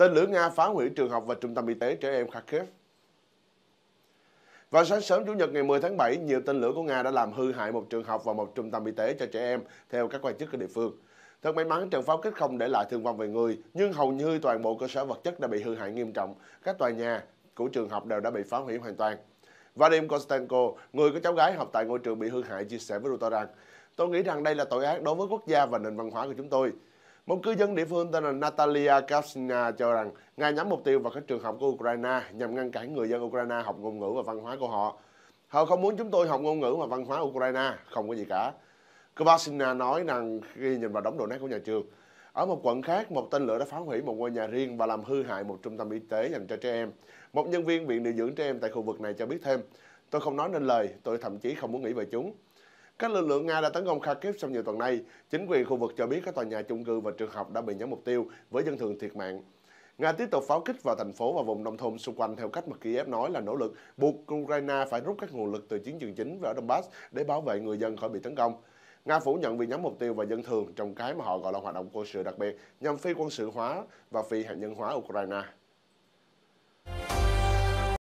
Tên lửa Nga phá hủy trường học và trung tâm y tế trẻ em Kharkiv. Vào sáng sớm Chủ nhật ngày 10 tháng 7, nhiều tên lửa của Nga đã làm hư hại một trường học và một trung tâm y tế cho trẻ em, theo các quan chức ở địa phương. Thật may mắn, trận pháo kích không để lại thương vong về người, nhưng hầu như toàn bộ cơ sở vật chất đã bị hư hại nghiêm trọng. Các tòa nhà của trường học đều đã bị phá hủy hoàn toàn. Vadim Kostenko, người có cháu gái học tại ngôi trường bị hư hại, chia sẻ với Reuters rằng Tôi nghĩ rằng đây là tội ác đối với quốc gia và nền văn hóa của chúng tôi. Một cư dân địa phương tên là Natalia Kasna cho rằng Nga nhắm mục tiêu vào các trường học của Ukraine nhằm ngăn cản người dân Ukraine học ngôn ngữ và văn hóa của họ. Họ không muốn chúng tôi học ngôn ngữ và văn hóa Ukraine, không có gì cả. Kovasina nói rằng khi nhìn vào đống đồ nát của nhà trường, ở một quận khác, một tên lửa đã phá hủy một ngôi nhà riêng và làm hư hại một trung tâm y tế dành cho trẻ em. Một nhân viên viện điều dưỡng trẻ em tại khu vực này cho biết thêm, tôi không nói nên lời, tôi thậm chí không muốn nghĩ về chúng. Các lực lượng Nga đã tấn công Kharkiv trong nhiều tuần nay. Chính quyền khu vực cho biết các tòa nhà chung cư và trường học đã bị nhắm mục tiêu với dân thường thiệt mạng. Nga tiếp tục pháo kích vào thành phố và vùng nông thôn xung quanh theo cách mà Kiev nói là nỗ lực buộc Ukraine phải rút các nguồn lực từ chiến trường chính ở Donbass để bảo vệ người dân khỏi bị tấn công. Nga phủ nhận việc nhắm mục tiêu vào dân thường trong cái mà họ gọi là hoạt động quân sự đặc biệt nhằm phi quân sự hóa và phi hạt nhân hóa Ukraine.